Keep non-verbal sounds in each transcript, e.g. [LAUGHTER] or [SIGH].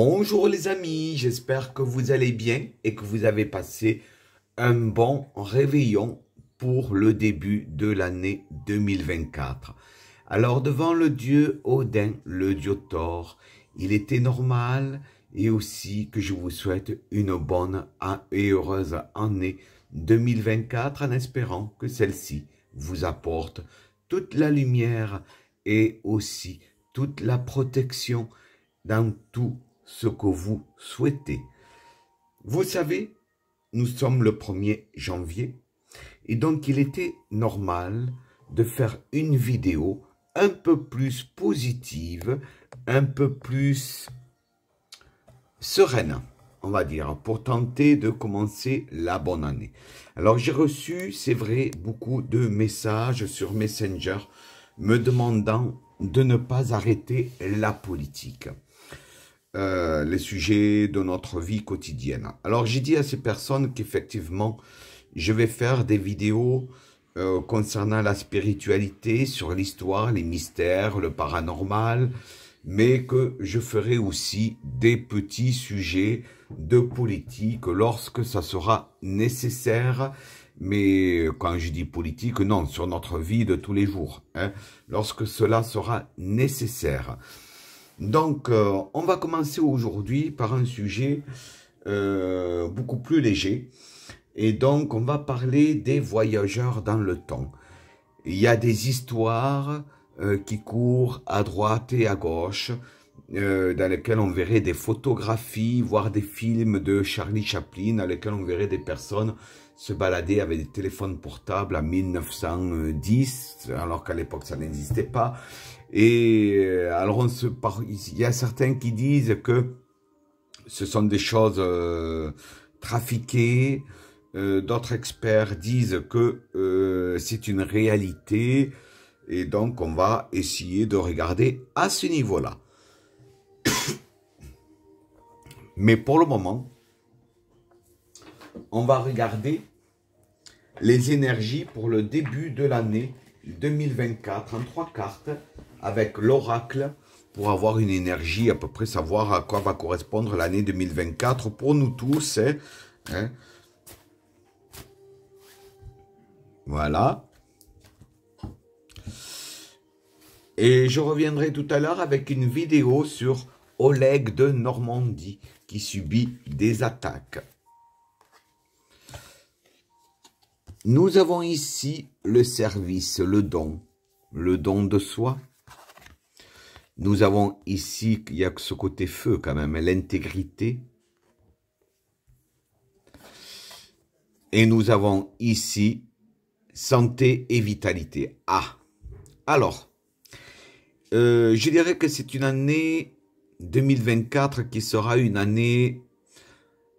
Bonjour les amis, j'espère que vous allez bien et que vous avez passé un bon réveillon pour le début de l'année 2024. Alors devant le dieu Odin, le dieu Thor, il était normal et aussi que je vous souhaite une bonne et heureuse année 2024 en espérant que celle-ci vous apporte toute la lumière et aussi toute la protection dans tout ce que vous souhaitez. Vous savez, nous sommes le 1er janvier, et donc il était normal de faire une vidéo un peu plus positive, un peu plus sereine, on va dire, pour tenter de commencer la bonne année. Alors j'ai reçu, c'est vrai, beaucoup de messages sur Messenger me demandant de ne pas arrêter la politique. Euh, les sujets de notre vie quotidienne. Alors j'ai dit à ces personnes qu'effectivement, je vais faire des vidéos euh, concernant la spiritualité, sur l'histoire, les mystères, le paranormal, mais que je ferai aussi des petits sujets de politique lorsque ça sera nécessaire. Mais quand je dis politique, non, sur notre vie de tous les jours, hein, lorsque cela sera nécessaire. Donc, euh, on va commencer aujourd'hui par un sujet euh, beaucoup plus léger. Et donc, on va parler des voyageurs dans le temps. Il y a des histoires euh, qui courent à droite et à gauche, dans lesquelles on verrait des photographies, voire des films de Charlie Chaplin, dans lesquels on verrait des personnes se balader avec des téléphones portables à 1910, alors qu'à l'époque ça n'existait pas. Et euh, alors, se il y a certains qui disent que ce sont des choses euh, trafiquées. Euh, d'autres experts disent que c'est une réalité. Et donc, on va essayer de regarder à ce niveau-là. [COUGHS] Mais pour le moment, on va regarder les énergies pour le début de l'année 2024 en trois cartes avec l'oracle pour avoir une énergie, à peu près savoir à quoi va correspondre l'année 2024 pour nous tous. Hein. hein. Voilà. Et je reviendrai tout à l'heure avec une vidéo sur Oleg de Normandie qui subit des attaques. Nous avons ici le service, le don, le don de soi, nous avons ici, il y a ce côté feu quand même, hein, l'intégrité. Et nous avons ici santé et vitalité. Ah, alors, euh, je dirais que c'est une année 2024 qui sera une année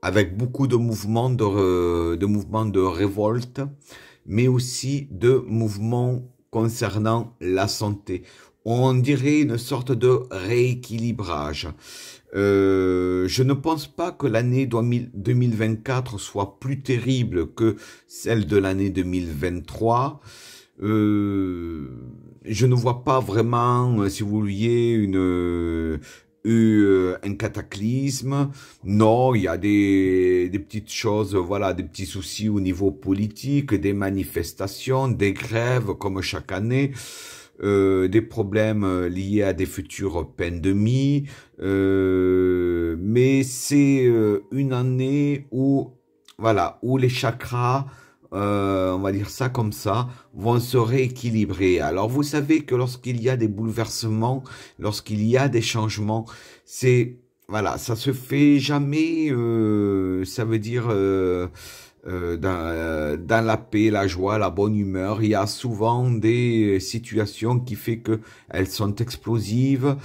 avec beaucoup de mouvements de, mouvements de révolte, mais aussi de mouvements concernant la santé on dirait une sorte de rééquilibrage. Euh, je ne pense pas que l'année 2024 soit plus terrible que celle de l'année 2023. Euh, je ne vois pas vraiment, euh, si vous vouliez, une, une, euh, un cataclysme. Non, il y a des, des petites choses, voilà, des petits soucis au niveau politique, des manifestations, des grèves comme chaque année. Euh, des problèmes euh, liés à des futures pandémies, euh, mais c'est euh, une année où, voilà, où les chakras, on va dire ça comme ça, vont se rééquilibrer. Alors vous savez que lorsqu'il y a des bouleversements, lorsqu'il y a des changements, c'est voilà, ça se fait jamais, ça veut dire euh, euh, dans, euh, dans, la paix, la joie, la bonne humeur. Il y a souvent des euh, situations qui fait que elles sont explosives,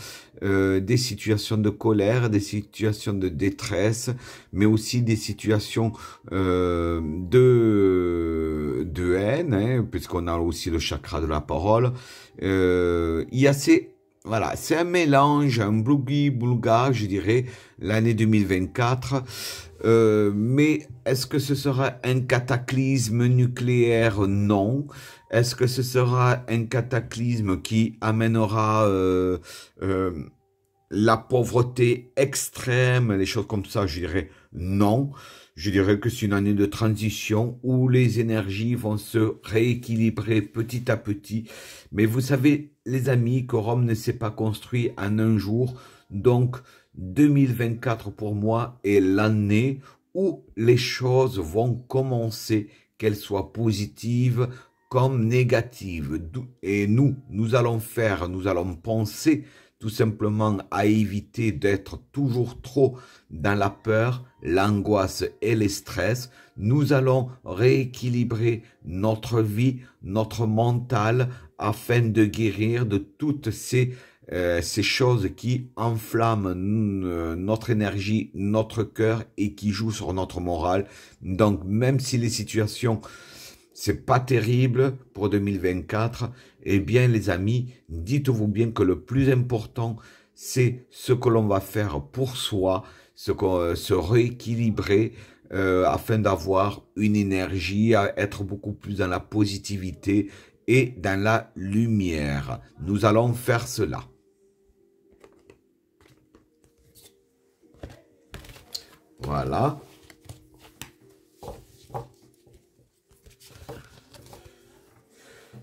euh, des situations de colère, des situations de détresse, mais aussi des situations euh, de de haine, hein, puisqu'on a aussi le chakra de la parole. il y a ces voilà, c'est un mélange, un blougi-boulga, je dirais, l'année 2024. Euh, mais est-ce que ce sera un cataclysme nucléaire Non. Est-ce que ce sera un cataclysme qui amènera euh, euh, la pauvreté extrême, les choses comme ça Je dirais non. Je dirais que c'est une année de transition où les énergies vont se rééquilibrer petit à petit. Mais vous savez, les amis, que Rome ne s'est pas construit en un jour. Donc, 2024 pour moi est l'année où les choses vont commencer, qu'elles soient positives comme négatives. Et nous, nous allons faire, nous allons penser tout simplement à éviter d'être toujours trop dans la peur, l'angoisse et les stress. Nous allons rééquilibrer notre vie, notre mental afin de guérir de toutes ces, euh, ces choses qui enflamment euh, notre énergie, notre cœur et qui jouent sur notre morale. Donc même si les situations c'est pas terrible pour 2024, eh bien les amis, dites-vous bien que le plus important, c'est ce que l'on va faire pour soi, ce qu'on euh, se rééquilibrer afin d'avoir une énergie, à être beaucoup plus dans la positivité et dans la lumière. Nous allons faire cela. Voilà.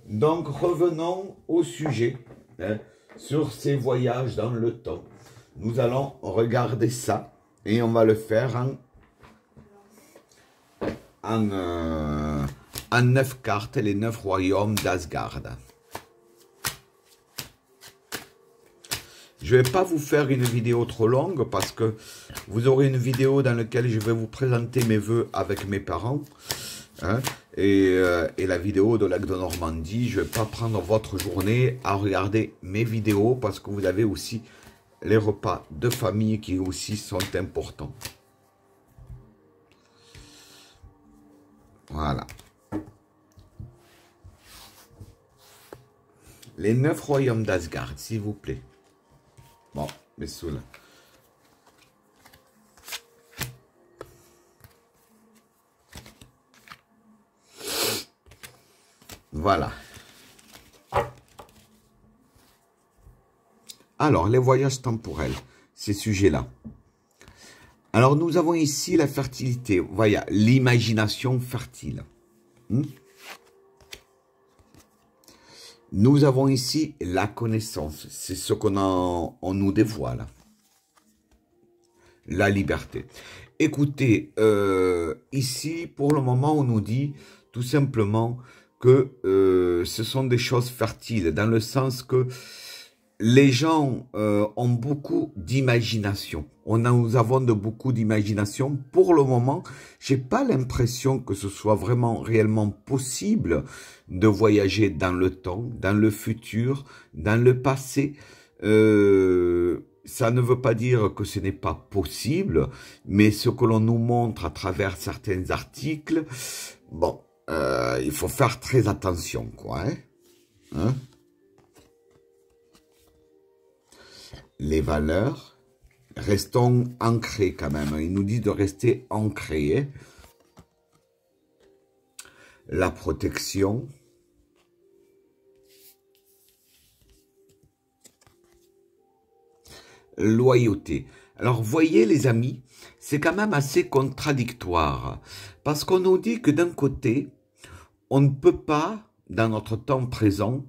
Donc revenons au sujet, hein, sur ces voyages dans le temps. Nous allons regarder ça et on va le faire en... Euh, neuf cartes les neuf royaumes d'Asgard. Je ne vais pas vous faire une vidéo trop longue parce que vous aurez une vidéo dans laquelle je vais vous présenter mes voeux avec mes parents. Hein, euh, et, la vidéo de lac de Normandie, je ne vais pas prendre votre journée à regarder mes vidéos parce que vous avez aussi les repas de famille qui aussi sont importants. Voilà. Les neuf royaumes d'Asgard, s'il vous plaît. Bon, mais là. Voilà. Alors, les voyages temporels, ces sujets-là. Alors, nous avons ici la fertilité, voilà, l'imagination fertile. Hmm? Nous avons ici la connaissance, c'est ce qu'on on nous dévoile. La liberté. Écoutez, euh, ici, pour le moment, on nous dit tout simplement que euh, ce sont des choses fertiles, dans le sens que les gens euh, ont beaucoup d'imagination. On a, nous avons de beaucoup d'imagination. Pour le moment, j'ai pas l'impression que ce soit vraiment réellement possible de voyager dans le temps, dans le futur, dans le passé. Euh, ça ne veut pas dire que ce n'est pas possible, mais ce que l'on nous montre à travers certains articles, bon, euh, il faut faire très attention, quoi. Hein. Hein? les valeurs, Restons ancrés quand même. Il nous dit de rester ancrés. La protection. Loyauté. Alors voyez les amis, c'est quand même assez contradictoire. Parce qu'on nous dit que d'un côté, on ne peut pas, dans notre temps présent,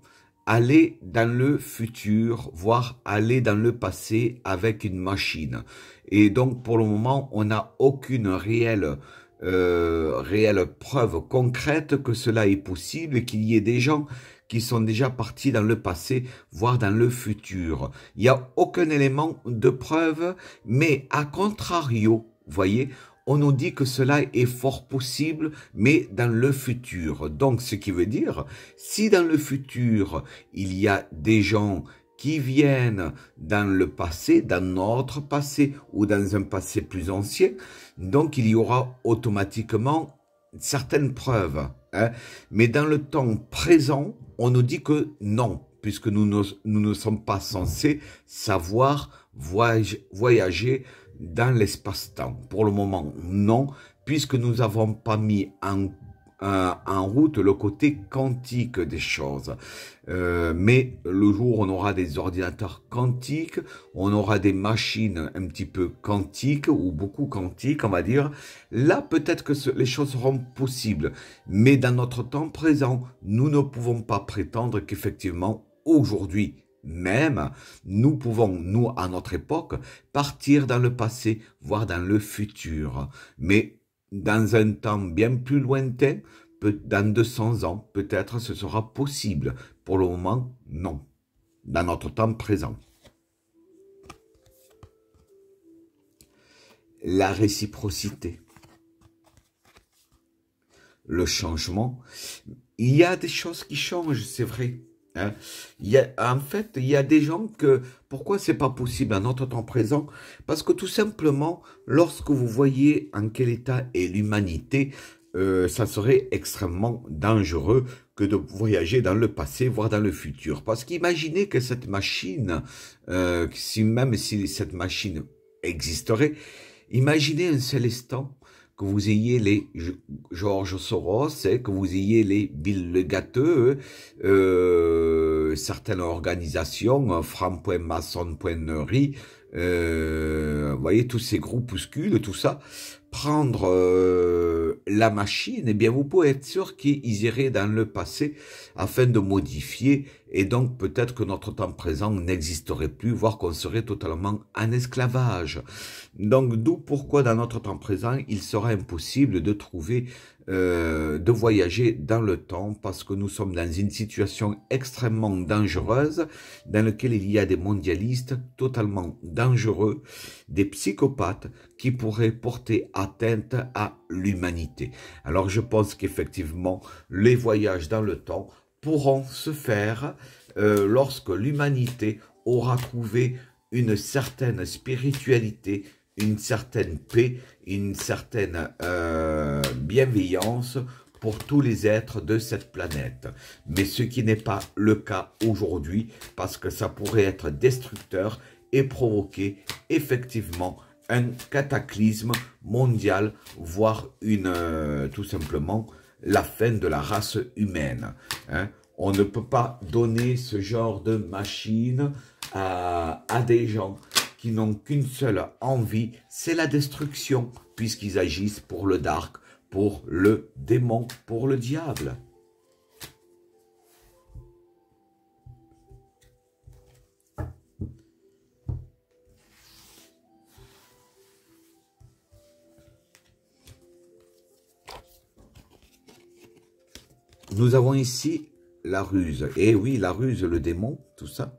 aller dans le futur, voire aller dans le passé avec une machine. Et donc pour le moment, on n'a aucune réelle, euh, réelle preuve concrète que cela est possible, et qu'il y ait des gens qui sont déjà partis dans le passé, voire dans le futur. Il n'y a aucun élément de preuve, mais à contrario, voyez, on nous dit que cela est fort possible, mais dans le futur. Donc, ce qui veut dire, si dans le futur, il y a des gens qui viennent dans le passé, dans notre passé ou dans un passé plus ancien, donc il y aura automatiquement certaines preuves. Hein. Mais dans le temps présent, on nous dit que non, puisque nous nous ne sommes pas censés savoir voyager dans l'espace-temps. Pour le moment, non, puisque nous n'avons pas mis euh, en, route le côté quantique des choses. Euh, mais le jour où on aura des ordinateurs quantiques, on aura des machines un petit peu quantiques, ou beaucoup quantiques, on va dire, là peut-être que les choses seront possibles. Mais dans notre temps présent, nous ne pouvons pas prétendre qu'effectivement, aujourd'hui, même, nous pouvons, nous, à notre époque, partir dans le passé, voire dans le futur, mais dans un temps bien plus lointain, dans 200 ans, peut-être ce sera possible. Pour le moment, non. Dans notre temps présent. La réciprocité. Le changement. Il y a des choses qui changent, c'est vrai. Hein. Il a, en fait, il y a des gens que pourquoi c'est pas possible à notre temps présent Parce que tout simplement, lorsque vous voyez en quel état est l'humanité, euh, ça serait extrêmement dangereux que de voyager dans le passé, voire dans le futur. Parce qu'imaginez que cette machine, euh, si même si cette machine existerait, imaginez un seul que vous ayez les Georges Soros, hein, que vous ayez les Bill Gâteux, euh, certaines organisations, hein, franc.maçonnerie, euh, vous voyez, tous ces groupuscules, tout ça, prendre euh, la machine, eh bien, vous pouvez être sûr qu'ils iraient dans le passé afin de modifier, et donc peut-être que notre temps présent n'existerait plus, voire qu'on serait totalement en esclavage. Donc, d'où pourquoi dans notre temps présent, il sera impossible de trouver euh, de voyager dans le temps parce que nous sommes dans une situation extrêmement dangereuse dans laquelle il y a des mondialistes totalement dangereux, des psychopathes qui pourraient porter atteinte à l'humanité. Alors je pense qu'effectivement les voyages dans le temps pourront se faire euh, lorsque l'humanité aura trouvé une certaine spiritualité une certaine paix, une certaine euh, bienveillance pour tous les êtres de cette planète. Mais ce qui n'est pas le cas aujourd'hui, parce que ça pourrait être destructeur et provoquer effectivement un cataclysme mondial, voire une, euh, tout simplement la fin de la race humaine. Hein. On ne peut pas donner ce genre de machine à, à des gens n'ont qu'une seule envie, c'est la destruction, puisqu'ils agissent pour le dark, pour le démon, pour le diable. Nous avons ici la ruse. Et eh oui, la ruse, le démon, tout ça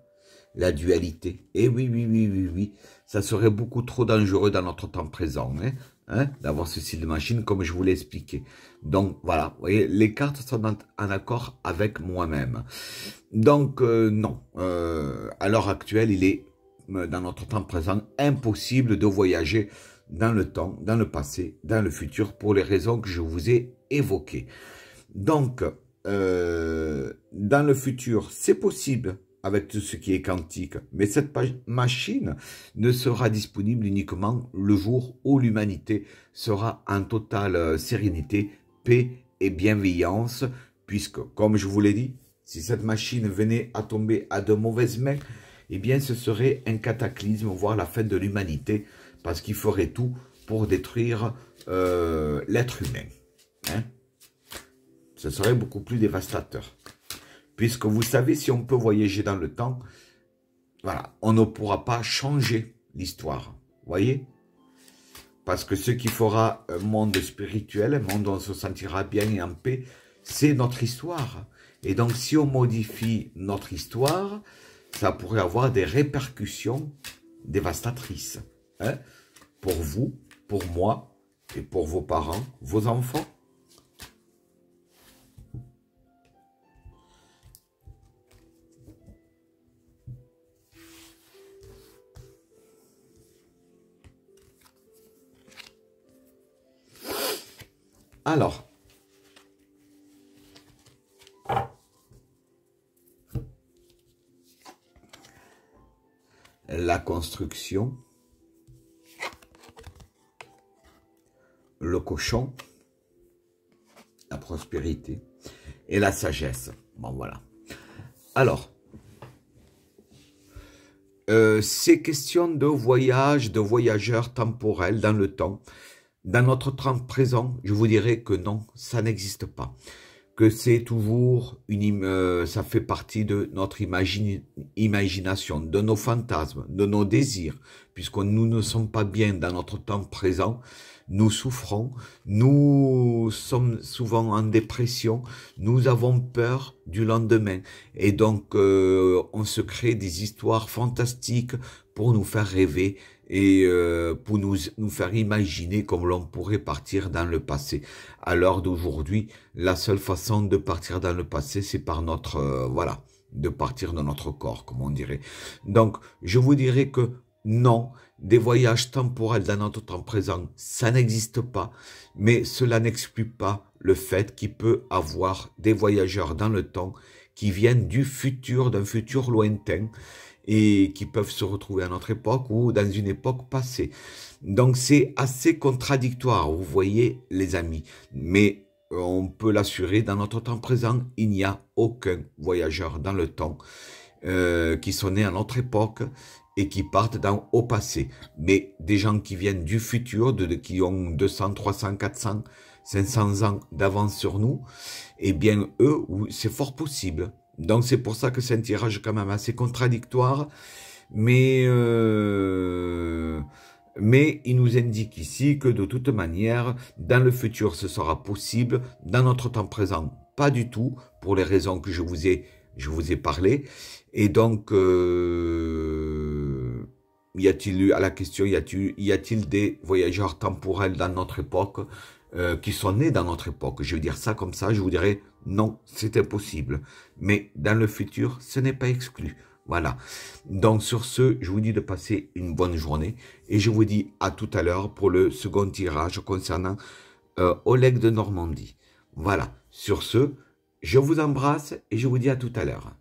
la dualité. Et eh oui, oui, oui, oui, oui, ça serait beaucoup trop dangereux dans notre temps présent, hein, hein, d'avoir ce style de machine comme je vous l'ai expliqué. Donc voilà, vous voyez, les cartes sont en, accord avec moi-même. Donc euh, non, euh, à l'heure actuelle, il est, euh, dans notre temps présent, impossible de voyager dans le temps, dans le passé, dans le futur, pour les raisons que je vous ai évoquées. Donc, dans le futur, c'est possible avec tout ce qui est quantique. Mais cette machine ne sera disponible uniquement le jour où l'humanité sera en totale euh, sérénité, paix et bienveillance, puisque, comme je vous l'ai dit, si cette machine venait à tomber à de mauvaises mains, eh bien ce serait un cataclysme, voire la fin de l'humanité, parce qu'il ferait tout pour détruire euh, l'être humain. Hein. ce serait beaucoup plus dévastateur puisque vous savez, si on peut voyager dans le temps, voilà, on ne pourra pas changer l'histoire, voyez Parce que ce qui fera un monde spirituel, un monde où on se sentira bien et en paix, c'est notre histoire. Et donc, si on modifie notre histoire, ça pourrait avoir des répercussions dévastatrices. Hein, pour vous, pour moi, et pour vos parents, vos enfants. Alors. La construction. Le cochon. La prospérité. Et la sagesse. Bon, voilà. Alors. Euh, ces questions de voyage, de voyageurs temporels dans le temps, dans notre temps présent, je vous dirais que non, ça n'existe pas. Que c'est toujours une, euh, ça fait partie de notre imagination, de nos fantasmes, de nos désirs, puisque nous ne sommes pas bien dans notre temps présent nous souffrons, nous sommes souvent en dépression, nous avons peur du lendemain. Et donc, euh, on se crée des histoires fantastiques pour nous faire rêver et euh, pour nous, nous faire imaginer comme l'on pourrait partir dans le passé. À l'heure d'aujourd'hui, la seule façon de partir dans le passé, c'est par notre... Euh, voilà, de partir de notre corps, comme on dirait. Donc, je vous dirais que non, des voyages temporels dans notre temps présent, ça n'existe pas, mais cela n'exclut pas le fait qu'il peut avoir des voyageurs dans le temps qui viennent du futur, d'un futur lointain, et qui peuvent se retrouver à notre époque ou dans une époque passée. Donc c'est assez contradictoire, vous voyez les amis. Mais euh, on peut l'assurer, dans notre temps présent, il n'y a aucun voyageur dans le temps euh, qui sont nés à notre époque et qui partent dans, au passé. Mais des gens qui viennent du futur, de, qui ont 200, 300, 400, 500 ans d'avance sur nous, eh bien eux, c'est fort possible donc c'est pour ça que c'est un tirage quand même assez contradictoire, mais, euh, mais il nous indique ici que de toute manière, dans le futur ce sera possible, dans notre temps présent pas du tout, pour les raisons que je vous ai, je vous ai parlé, et donc... Euh, y a-t-il eu à la question y a-t-il des voyageurs temporels dans notre époque euh, qui sont nés dans notre époque. Je vais dire ça comme ça, je vous dirais non, c'est impossible. Mais dans le futur, ce n'est pas exclu. Voilà. Donc sur ce, je vous dis de passer une bonne journée et je vous dis à tout à l'heure pour le second tirage concernant euh, Oleg de Normandie. Voilà. Sur ce, je vous embrasse et je vous dis à tout à l'heure.